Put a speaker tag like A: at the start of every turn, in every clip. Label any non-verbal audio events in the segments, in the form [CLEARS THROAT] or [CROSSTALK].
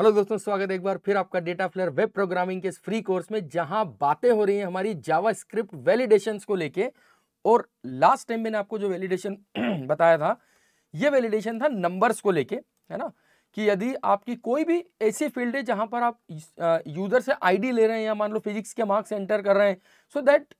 A: Hello दोस्तों स्वागत है एक बार फिर आपका डेटा फ्लेयर वेब प्रोग्रामिंग के इस फ्री कोर्स में जहां बातें हो रही हैं हमारी जावा स्क्रिप्ट वैलिडेशंस को लेके और लास्ट टाइम मैंने आपको जो वैलिडेशन [CLEARS THROAT] बताया था ये वैलिडेशन था नंबर्स को लेके है ना कि यदि आपकी कोई भी ऐसी फील्ड है जहां पर आप यूज़र से आईडी ले रहे हैं या मान लो फिजिक्स के मार्क्स एंटर कर रहे हैं सो so दैट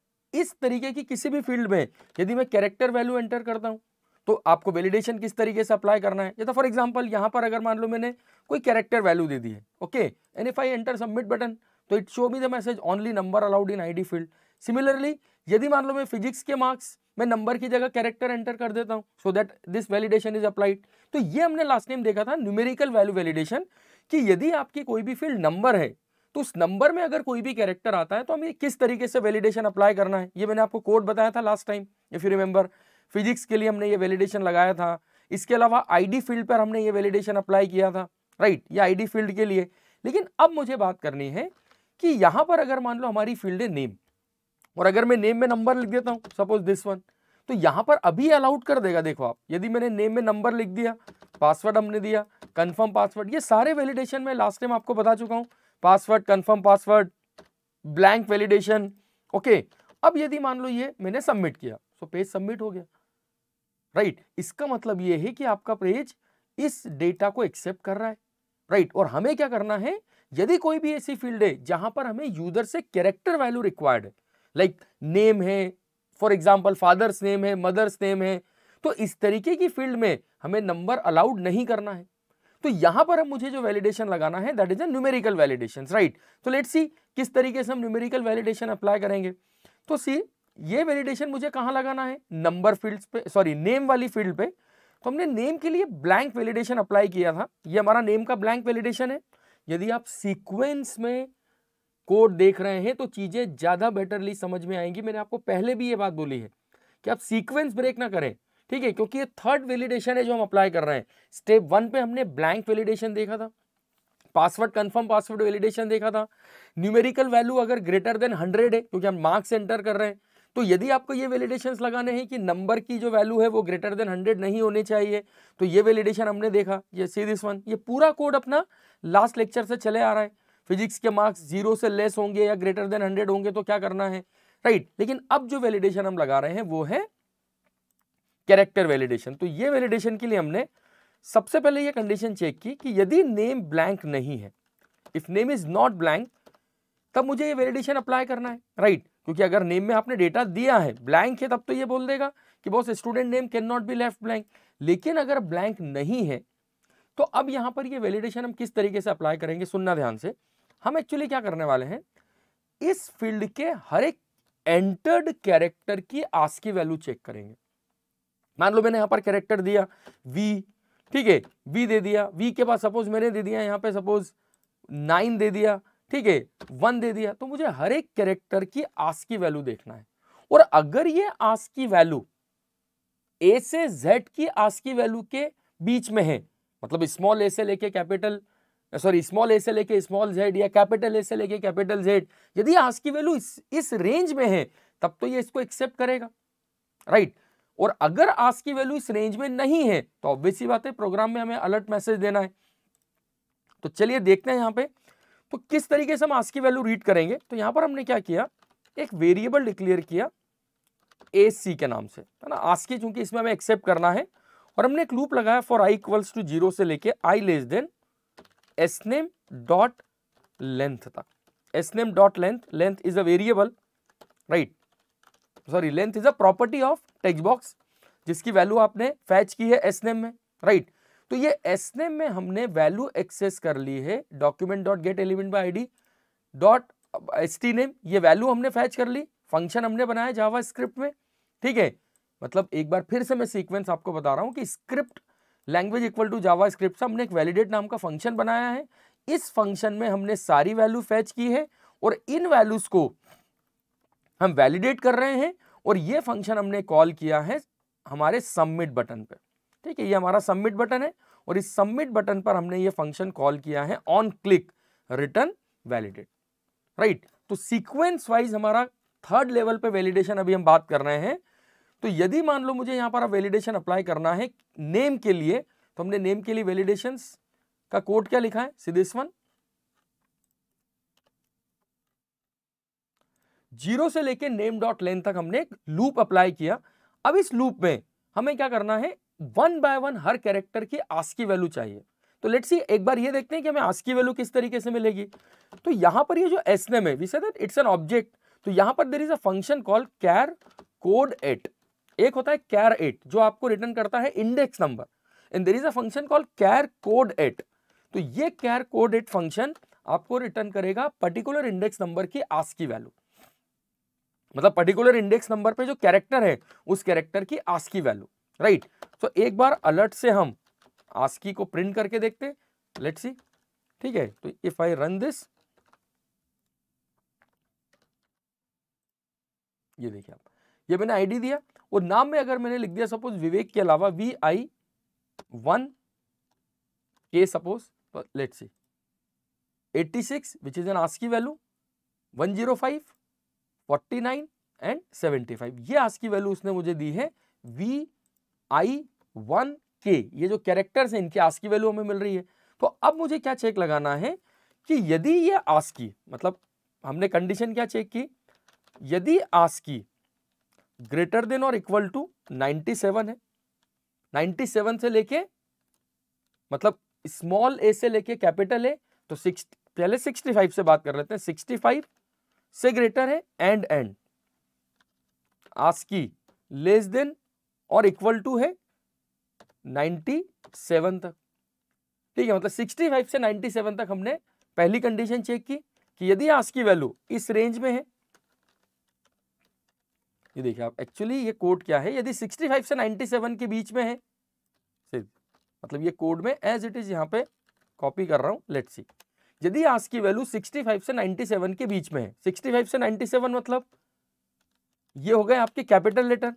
A: इस तरीके की किसी भी फील्ड में यदि मैं कैरेक्टर वैल्यू एंटर करता हूँ तो आपको वैलिडेशन किस तरीके से अप्लाई करना है जैसे फॉर एग्जाम्पल यहाँ पर अगर मान लो मैंने कोई कैरेक्टर वैल्यू दे दी है okay N F I enter submit button तो it show me the message only number allowed in ID field similarly यदि मान लो मैं फिजिक्स के मार्क्स मैं नंबर की जगह कैरेक्टर एंटर कर देता हूँ so that this validation is applied तो ये हमने लास्ट टाइम देखा था न्यूमेरिकल वैल्यू वैलिडेशन कि यदि आपकी कोई भी फील्ड नंबर है तो उस नंबर में अगर कोई भी कैरेक्टर आता है तो हमें किस तरीके से वैलिडेशन अप्लाई करना है ये मैंने आपको कोड बताया था last time if you remember physics के लिए हमने ये वैलिडेशन लगाया था इसके अलावा आईडी फील्ड पर हमने ये वैलिडेशन अप्लाई किया था राइट ये आईडी फील्ड के लिए लेकिन अब मुझे बात करनी है कि यहाँ पर अगर मान लो हमारी फील्ड है नेम और अगर मैं नेम में नंबर लिख देता हूँ सपोज दिस वन तो यहाँ पर अभी अलाउड कर देगा देखो आप यदि मैंने नेम में नंबर लिख दिया पासवर्ड हमने दिया कन्फर्म पासवर्ड ये सारे वैलिडेशन में लास्ट टाइम आपको बता चुका हूँ password confirm password blank validation okay अब यदि मान लो ये मैंने सबमिट किया सो पेज सबमिट हो गया राइट इसका मतलब यह है कि आपका पेज इस डेटा को एक्सेप्ट कर रहा है राइट और हमें क्या करना है यदि कोई भी ऐसी फील्ड है जहां पर हमें यूजर से कैरेक्टर वैल्यू रिक्वायर्ड है लाइक नेम है फॉर एग्जाम्पल फादर्स नेम है मदर्स नेम है तो इस तरीके की फील्ड में हमें नंबर अलाउड नहीं करना है तो यहां पर हम मुझे जो वैलिडेशन लगाना है that is all validation right तो लेट्स सी किस तरीके से हम न्यूमेरिकल वैलिडेशन अप्लाई करेंगे तो सी ये वेलिडेशन मुझे कहाँ लगाना है नंबर फील्ड पे सॉरी नेम वाली फील्ड पे तो हमने नेम के लिए ब्लैंक वेलिडेशन अप्लाई किया था ये हमारा नेम का ब्लैंक वेलिडेशन है यदि आप सीक्वेंस में कोड देख रहे हैं तो चीज़ें ज़्यादा बेटरली समझ में आएंगी मैंने आपको पहले भी ये बात बोली है कि आप सीक्वेंस ब्रेक ना करें ठीक है क्योंकि ये थर्ड वेलिडेशन है जो हम अप्लाई कर रहे हैं स्टेप वन पे हमने ब्लैंक वेलिडेशन देखा था पासवर्ड कंफर्म पासवर्ड वेलिडेशन देखा था न्यूमेरिकल वैल्यू अगर ग्रेटर देन हंड्रेड है क्योंकि हम मार्क्स एंटर कर रहे हैं तो यदि आपको ये वैलिडेशन लगाने हैं कि नंबर की जो वैल्यू है वो ग्रेटर देन हंड्रेड नहीं होने चाहिए तो ये वैलिडेशन हमने देखा ये सी दिस वन ये पूरा कोड अपना लास्ट लेक्चर से चले आ रहा है फिजिक्स के मार्क्स जीरो से लेस होंगे या ग्रेटर देन हंड्रेड होंगे तो क्या करना है राइट right. लेकिन अब जो वैलिडेशन हम लगा रहे हैं वो है कैरेक्टर वैलिडेशन तो ये वैलिडेशन के लिए हमने सबसे पहले ये कंडीशन चेक की कि यदि नेम ब्लैंक नहीं है if name is not blank तब मुझे ये वैलिडेशन अप्लाई करना है राइट right. क्योंकि अगर नेम में आपने डेटा दिया है ब्लैंक है तब तो ये बोल देगा कि boss student name can not be left blank लेकिन अगर ब्लैंक नहीं है तो अब यहाँ पर ये वैलिडेशन हम किस तरीके से अप्लाई करेंगे सुनना ध्यान से हम एक्चुअली क्या करने वाले हैं इस फील्ड के हर एक एंटर्ड कैरेक्टर की आस्की वैल्यू चेक करेंगे मान लो मैंने यहाँ पर कैरेक्टर दिया वी ठीक है वी दे दिया वी के बाद सपोज मैंने दे दिया यहाँ पे सपोज नाइन दे दिया ठीक है वन दे दिया तो मुझे हर एक कैरेक्टर की आस की वैल्यू देखना है और अगर ये आस की वैल्यू ए से जेड की आस की वैल्यू के बीच में है मतलब स्मॉल ए से लेके कैपिटल सॉरी स्मॉल ए से लेके स्मॉल जेड या कैपिटल ए से लेके कैपिटल जेड यदि आस की वैल्यू इस, इस रेंज में है तब तो ये इसको एक्सेप्ट करेगा राइट right. और अगर आज की वैल्यू इस रेंज में नहीं है तो ऑब्वियसली बात है प्रोग्राम में हमें अलर्ट मैसेज देना है तो चलिए देखते हैं यहां पे तो किस तरीके से हम आज की वैल्यू रीड करेंगे तो यहां पर हमने क्या किया एक वेरिएबल डिक्लेयर किया ए सी के नाम से है ना आज की चूंकि इसमें हमें एक्सेप्ट करना है और हमने एक लूप लगाया for I equals to zero से लेके I less than S name dot length तक S name dot length length is a variable right sorry length is a property of text box जिसकी वैल्यू आपने fetch की है S name में right तो ये एस में हमने वैल्यू एक्सेस कर ली है document dot get element by I dot S T name ये वैल्यू हमने फैच कर ली फंक्शन हमने बनाया जावा स्क्रिप्ट में ठीक है मतलब एक बार फिर से मैं सीक्वेंस आपको बता रहा हूँ कि script language equal to JavaScript हमने एक वैलिडेट नाम का फंक्शन बनाया है इस फंक्शन में हमने सारी वैल्यू फैच की है और इन वैल्यूज को हम वैलिडेट कर रहे हैं और ये फंक्शन हमने कॉल किया है हमारे सबमिट बटन पर ठीक है ये हमारा सबमिट बटन है और इस सबमिट बटन पर हमने ये फंक्शन कॉल किया है on click return validate right तो सीक्वेंस वाइज हमारा थर्ड लेवल पे वैलिडेशन अभी हम बात कर रहे हैं तो यदि मान लो मुझे यहाँ पर वैलिडेशन अप्लाई करना है नेम के लिए तो हमने नेम के लिए वैलिडेशन का कोड क्या लिखा है सिद्धेश्वन जीरो से लेके नेम डॉट लेंथ तक हमने लूप अप्लाई किया अब इस लूप में हमें क्या करना है वन बाय वन हर कैरेक्टर की आस्की वैल्यू चाहिए तो लेट्स सी एक बार ये देखते हैं कि हमें आस्की वैल्यू किस तरीके से मिलेगी तो यहां पर ये जो एस नेम है वी इट्स एन ऑब्जेक्ट तो यहां पर there is a function call char code at एक होता है कैर एट जो आपको रिटर्न करता है index number and there is a function call char code at तो ये कैर कोड एट फंक्शन आपको रिटर्न करेगा पर्टिकुलर इंडेक्स नंबर की आस्की वैल्यू मतलब पर्टिकुलर इंडेक्स नंबर पे जो कैरेक्टर है उस कैरेक्टर की आस्की वैल्यू राइट right? तो एक बार अलर्ट से हम आस्की को प्रिंट करके देखते लेट सी ठीक है तो इफ आई रन दिस ये देखिए आप ये मैंने आईडी दिया और नाम में अगर मैंने लिख दिया सपोज विवेक के अलावा वी आई वन के suppose let see 86 ASCII value one zero five 105 nine and five ये आस्की वैल्यू उसने मुझे दी है वी आई वन के ये जो कैरेक्टर्स हैं इनके आस्की वैल्यू हमें मिल रही है तो अब मुझे क्या चेक लगाना है कि यदि ये आस्की मतलब हमने कंडीशन क्या चेक की यदि आस्की ग्रेटर देन और इक्वल टू 97 है 97 से लेके मतलब स्मॉल ए से लेके कैपिटल ए तो सिक्स पहले 65 से बात कर लेते हैं 65 से ग्रेटर है and and ASCII less than और इक्वल टू है नाइन्टी सेवन तक ठीक है मतलब सिक्सटी फाइव से नाइन्टी सेवन तक हमने पहली कंडीशन चेक की कि यदि आज की वैल्यू इस रेंज में है ये देखिए आप एक्चुअली ये कोड क्या है यदि सिक्सटी फाइव से नाइन्टी सेवन के बीच में है सिर्फ मतलब ये कोड में एज इट इज यहाँ पे कॉपी कर रहा हूँ लेट सी यदि आज की वैल्यू 65 से 97 के बीच में है 65 से 97 मतलब ये हो गए आपके कैपिटल लेटर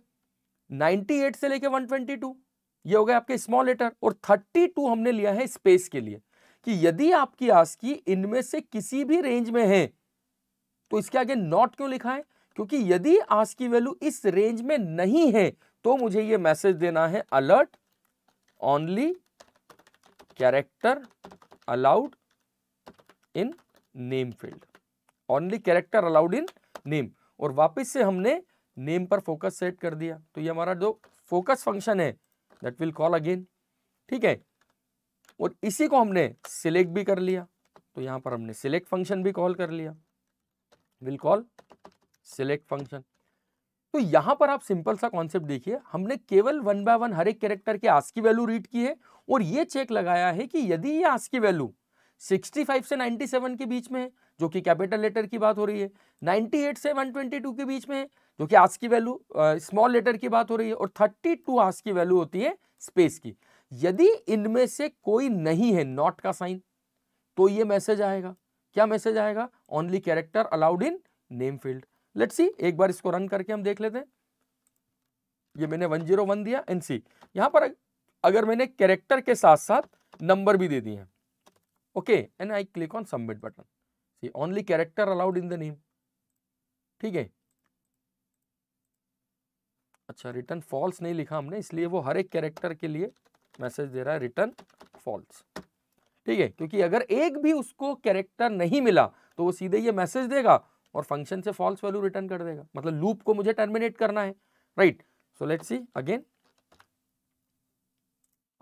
A: 98 से लेके 122 ये हो गए आपके स्मॉल लेटर और 32 हमने लिया है स्पेस के लिए कि यदि आपकी आस्की इनमें से किसी भी रेंज में है तो इसके आगे नॉट क्यों लिखा है क्योंकि यदि आस्की वैल्यू इस रेंज में नहीं है तो मुझे ये मैसेज देना है alert only character allowed in name field only character allowed in name और वापस से हमने नेम पर फोकस सेट कर दिया तो ये हमारा जो फोकस फंक्शन है दैट विल कॉल अगेन ठीक है और इसी को हमने सिलेक्ट भी कर लिया तो यहां पर हमने सिलेक्ट फंक्शन भी कॉल कर लिया विल कॉल सिलेक्ट फंक्शन तो यहां पर आप सिंपल सा कॉन्सेप्ट देखिए हमने केवल वन बाय वन हर एक कैरेक्टर के आस की वैल्यू रीड की है और ये चेक लगाया है कि यदि ये आस की वैल्यू 65 से 97 के बीच में है जो कि कैपिटल लेटर की बात हो रही है 98 से 122 के बीच में है जो कि आज की वैल्यू स्मॉल लेटर की बात हो रही है और थर्टी टू आज की वैल्यू होती है स्पेस की यदि इनमें से कोई नहीं है नॉट का साइन तो ये मैसेज आएगा क्या मैसेज आएगा only character allowed in name field let's see एक बार इसको रन करके हम देख लेते हैं ये मैंने वन जीरो वन दिया एन सी यहां पर अगर मैंने कैरेक्टर के साथ साथ नंबर भी दे दिए हैं okay and I click on submit button see only character allowed in the name ठीक है अच्छा रिटर्न फॉल्स नहीं लिखा हमने इसलिए वो हर एक कैरेक्टर के लिए मैसेज दे रहा है रिटर्न फॉल्स ठीक है क्योंकि अगर एक भी उसको कैरेक्टर नहीं मिला तो वो सीधे ये मैसेज देगा और फंक्शन से फॉल्स वैल्यू रिटर्न कर देगा मतलब लूप को मुझे टर्मिनेट करना है right so let see again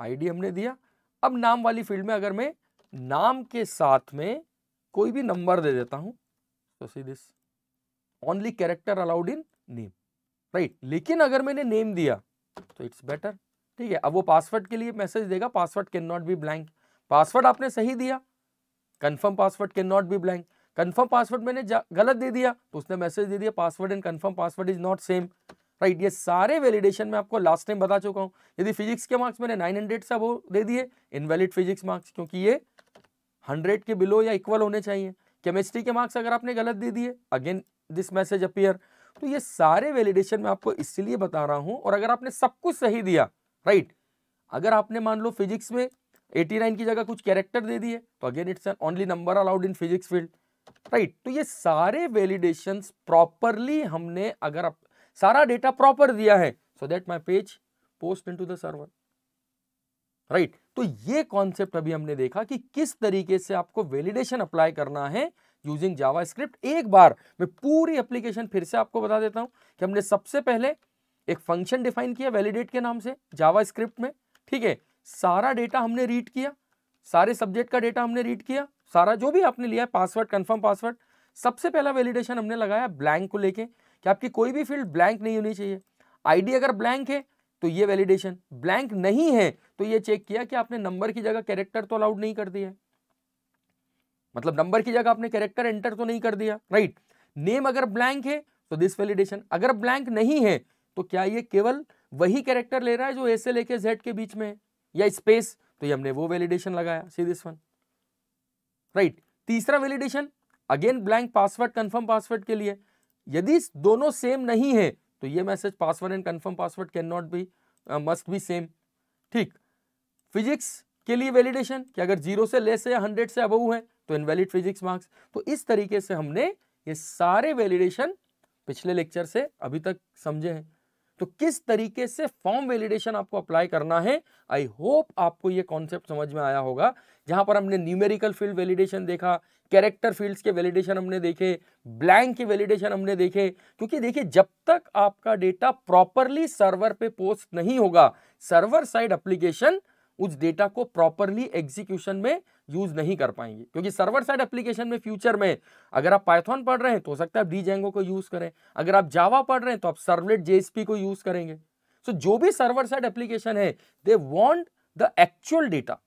A: ID हमने दिया अब नाम वाली फील्ड में अगर मैं नाम के साथ में कोई भी नंबर दे देता हूं तो see this only character allowed in name right लेकिन अगर मैंने नेम दिया तो इट्स बेटर ठीक है अब वो पासवर्ड के लिए मैसेज देगा password can not be blank password आपने सही दिया confirm password can not be blank confirm password मैंने गलत दे दिया तो उसने मैसेज दे दिया password and confirm password is not same right ये सारे वैलिडेशन में आपको लास्ट टाइम बता चुका हूँ यदि फिजिक्स के मार्क्स मैंने नाइन हंड्रेड सब वो दे दिए इनवैलिड फिजिक्स मार्क्स क्योंकि ये हंड्रेड के बिलो या इक्वल होने चाहिए केमिस्ट्री के मार्क्स अगर आपने गलत दे दिए अगेन दिस मैसेज अपियर तो ये सारे वैलिडेशन मैं आपको इसलिए बता रहा हूं और अगर आपने सब कुछ सही दिया राइट अगर आपने मान लो फिजिक्स में 89 की जगह कुछ कैरेक्टर दे दिए तो again it's an only number allowed in physics field right तो ये सारे वेलिडेशन प्रॉपरली हमने अगर आप सारा डेटा प्रॉपर दिया है so that my page post into the server right तो ये कॉन्सेप्ट अभी हमने देखा कि किस तरीके से आपको वैलिडेशन अप्लाई करना है यूजिंग जावा स्क्रिप्ट एक बार मैं पूरी एप्लीकेशन फिर से आपको बता देता हूं कि हमने सबसे पहले एक फंक्शन डिफाइन किया वैलिडेट के नाम से जावा स्क्रिप्ट में ठीक है सारा डेटा हमने रीड किया सारे सब्जेक्ट का डेटा हमने रीड किया सारा जो भी आपने लिया है पासवर्ड कन्फर्म पासवर्ड सबसे पहला वैलिडेशन हमने लगाया ब्लैंक को लेके कि आपकी कोई भी फील्ड ब्लैंक नहीं होनी चाहिए आईडी अगर ब्लैंक है तो ये वैलिडेशन ब्लैंक नहीं है तो ये चेक किया कि आपने नंबर की जगह कैरेक्टर तो अलाउड नहीं कर दिया है मतलब नंबर की जगह आपने कैरेक्टर एंटर तो नहीं कर दिया राइट नेम अगर ब्लैंक है तो दिस वैलिडेशन अगर ब्लैंक नहीं है तो क्या ये केवल वही कैरेक्टर ले रहा है जो ए से लेके जेड के बीच में है या स्पेस तो ये हमने वो वैलिडेशन लगाया सी दिस वन राइट तीसरा validation again blank password confirm password के लिए यदि दोनों सेम नहीं है तो ये message password and confirm password can not be must be same ठीक फिजिक्स के लिए वैलिडेशन कि अगर जीरो से लेस है या हंड्रेड से अब है तो इनवैलिड फिजिक्स मार्क्स तो इस तरीके से हमने ये सारे वैलिडेशन पिछले लेक्चर से अभी तक समझे हैं तो किस तरीके से फॉर्म वैलिडेशन आपको अप्लाई करना है आई होप आपको ये कॉन्सेप्ट समझ में आया होगा जहां पर हमने न्यूमेरिकल फील्ड वैलिडेशन देखा कैरेक्टर फील्ड्स के वैलिडेशन हमने देखे ब्लैंक के वैलिडेशन हमने देखे क्योंकि देखिए जब तक आपका डेटा प्रॉपरली सर्वर पे पोस्ट नहीं होगा सर्वर साइड एप्लीकेशन उस डेटा को प्रॉपरली एग्जीक्यूशन में यूज नहीं कर पाएंगे क्योंकि सर्वर साइड एप्लीकेशन में फ्यूचर में अगर आप पाइथन पढ़ रहे हैं तो हो सकता है आप डी जेंगो को यूज करें अगर आप जावा पढ़ रहे हैं तो आप सर्वलेट जेएसपी को यूज करेंगे सो so, जो भी सर्वर साइड एप्लीकेशन है they want the actual data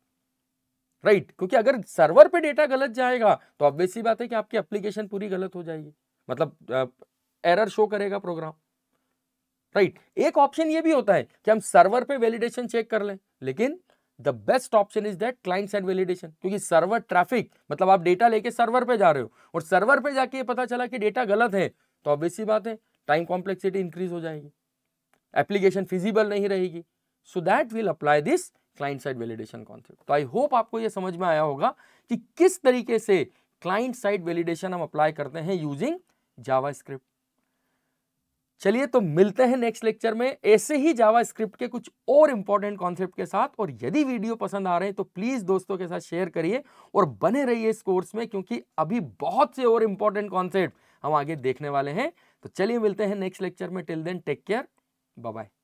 A: right क्योंकि अगर सर्वर पर डेटा गलत जाएगा तो ऑब्वियसली बात है कि आपकी एप्लीकेशन पूरी गलत हो जाएगी मतलब एरर शो करेगा प्रोग्राम राइट right. एक ऑप्शन ये भी होता है कि हम सर्वर पे वैलिडेशन चेक कर लें लेकिन the best option is that client side validation क्योंकि सर्वर ट्रैफिक मतलब आप डेटा लेके सर्वर पे जा रहे हो और सर्वर पे जाके ये पता चला कि डेटा गलत है तो ऑब्वियस बात है टाइम कॉम्प्लेक्सिटी इंक्रीज हो जाएगी एप्लीकेशन फिजिबल नहीं रहेगी so that will apply this client side validation concept तो आई होप आपको ये समझ में आया होगा कि किस तरीके से क्लाइंट साइड वैलिडेशन हम अप्लाई करते हैं यूजिंग जावा स्क्रिप्ट चलिए तो मिलते हैं नेक्स्ट लेक्चर में ऐसे ही जावा स्क्रिप्ट के कुछ और इंपॉर्टेंट कॉन्सेप्ट के साथ और यदि वीडियो पसंद आ रहे हैं तो प्लीज़ दोस्तों के साथ शेयर करिए और बने रहिए इस कोर्स में क्योंकि अभी बहुत से और इंपॉर्टेंट कॉन्सेप्ट हम आगे देखने वाले हैं तो चलिए मिलते हैं नेक्स्ट लेक्चर में till then take care bye